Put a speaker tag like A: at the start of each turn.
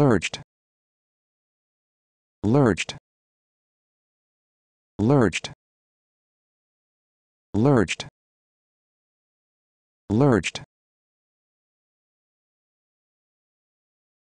A: lurched lurched lurched lurched lurched